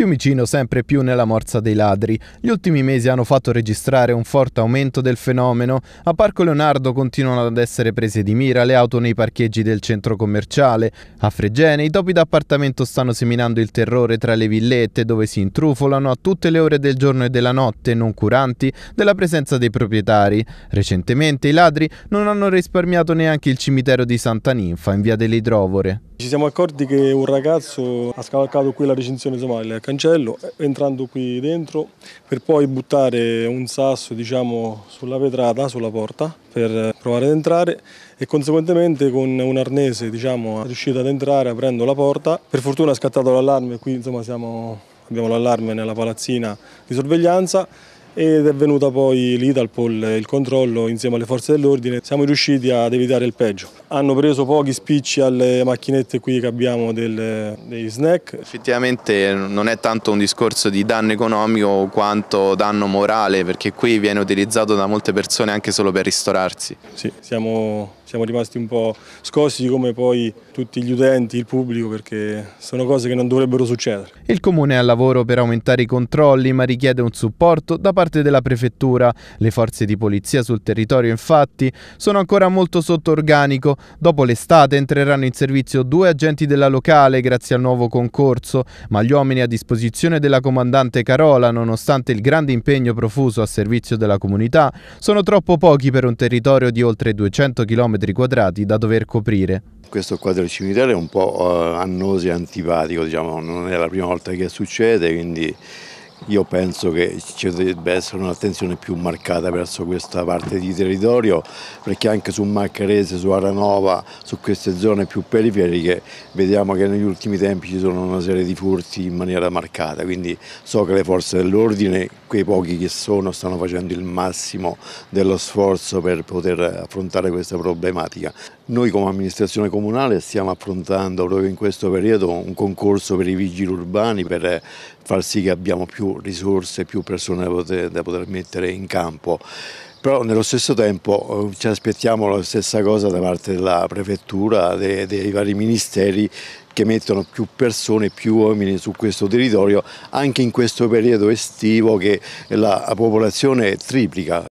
Fiumicino sempre più nella morsa dei ladri. Gli ultimi mesi hanno fatto registrare un forte aumento del fenomeno. A Parco Leonardo continuano ad essere prese di mira le auto nei parcheggi del centro commerciale. A Fregene i topi d'appartamento stanno seminando il terrore tra le villette dove si intrufolano a tutte le ore del giorno e della notte, non curanti della presenza dei proprietari. Recentemente i ladri non hanno risparmiato neanche il cimitero di Santa Ninfa in via delle dell'Idrovore. Ci siamo accorti che un ragazzo ha scavalcato qui la recinzione somale a cancello, entrando qui dentro per poi buttare un sasso diciamo, sulla vetrata, sulla porta, per provare ad entrare e conseguentemente con un arnese diciamo, è riuscito ad entrare aprendo la porta. Per fortuna ha scattato l'allarme, qui insomma, siamo, abbiamo l'allarme nella palazzina di sorveglianza ed è venuta poi l'Italpol, il controllo insieme alle forze dell'ordine, siamo riusciti ad evitare il peggio. Hanno preso pochi spicci alle macchinette qui che abbiamo del, dei snack. Effettivamente non è tanto un discorso di danno economico quanto danno morale perché qui viene utilizzato da molte persone anche solo per ristorarsi. Sì, siamo siamo rimasti un po' scossi come poi tutti gli utenti, il pubblico, perché sono cose che non dovrebbero succedere. Il comune è al lavoro per aumentare i controlli, ma richiede un supporto da parte della prefettura. Le forze di polizia sul territorio, infatti, sono ancora molto sotto organico. Dopo l'estate entreranno in servizio due agenti della locale grazie al nuovo concorso, ma gli uomini a disposizione della comandante Carola, nonostante il grande impegno profuso a servizio della comunità, sono troppo pochi per un territorio di oltre 200 km metri quadrati da dover coprire. Questo quadro del cimitero è un po' eh, annoso e antipatico, diciamo, non è la prima volta che succede, quindi io penso che ci debba essere un'attenzione più marcata verso questa parte di territorio perché anche su Maccarese, su Aranova, su queste zone più periferiche vediamo che negli ultimi tempi ci sono una serie di furti in maniera marcata, quindi so che le forze dell'ordine, quei pochi che sono, stanno facendo il massimo dello sforzo per poter affrontare questa problematica. Noi come amministrazione comunale stiamo affrontando proprio in questo periodo un concorso per i vigili urbani per far sì che abbiamo più risorse, più persone da poter, da poter mettere in campo però nello stesso tempo eh, ci aspettiamo la stessa cosa da parte della prefettura, dei, dei, vari ministeri che mettono più persone, più uomini su questo territorio anche in questo periodo estivo che la popolazione triplica